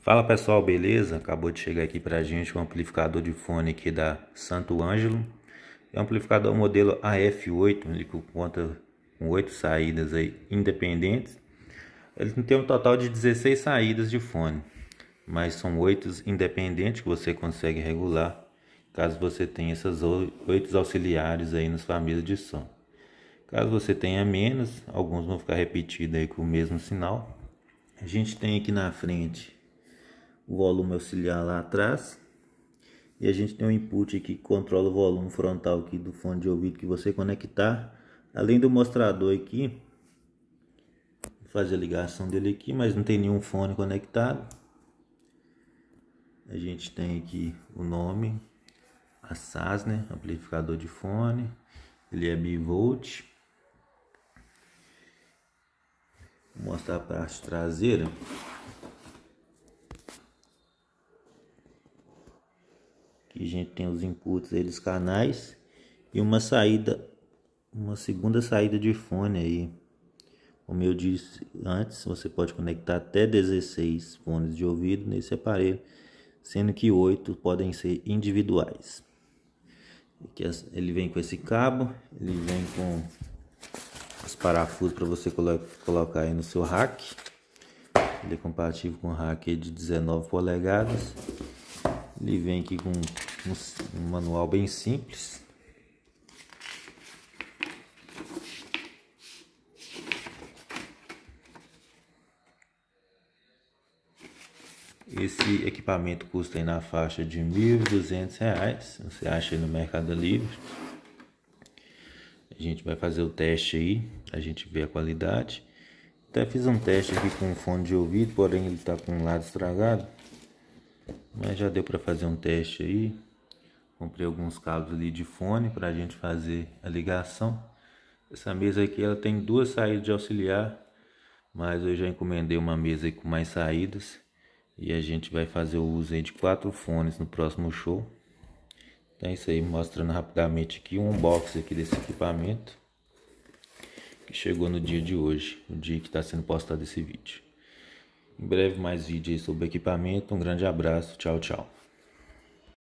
Fala pessoal, beleza? Acabou de chegar aqui pra gente o um amplificador de fone aqui da Santo Ângelo. É um amplificador modelo AF8, ele conta com 8 saídas aí independentes. Ele tem um total de 16 saídas de fone, mas são 8 independentes que você consegue regular caso você tenha essas 8 auxiliares aí nas famílias de som. Caso você tenha menos, alguns vão ficar repetidos aí com o mesmo sinal. A gente tem aqui na frente o volume auxiliar lá atrás. E a gente tem um input aqui que controla o volume frontal aqui do fone de ouvido que você conectar. Além do mostrador aqui, fazer a ligação dele aqui, mas não tem nenhum fone conectado. A gente tem aqui o nome, a SAS, né? amplificador de fone, ele é bivolt. Vou mostrar a parte traseira. que a gente tem os inputs aí dos canais e uma saída, uma segunda saída de fone aí. Como eu disse antes, você pode conectar até 16 fones de ouvido nesse aparelho, sendo que 8 podem ser individuais. Ele vem com esse cabo, ele vem com os parafusos para você colocar aí no seu rack. Ele é compatível com o rack de 19 polegadas. Ele vem aqui com um, um manual bem simples. Esse equipamento custa aí na faixa de R$ 1.200, você acha aí no Mercado Livre. A gente vai fazer o teste aí, a gente vê a qualidade. Até fiz um teste aqui com o fone de ouvido, porém ele está com um lado estragado. Mas já deu para fazer um teste aí. Comprei alguns cabos ali de fone para a gente fazer a ligação. Essa mesa aqui ela tem duas saídas de auxiliar, mas eu já encomendei uma mesa com mais saídas. E a gente vai fazer o uso de quatro fones no próximo show. Então é isso aí, mostrando rapidamente aqui um unboxing aqui desse equipamento. Que chegou no dia de hoje, o dia que está sendo postado esse vídeo breve mais vídeos sobre equipamento. Um grande abraço. Tchau, tchau.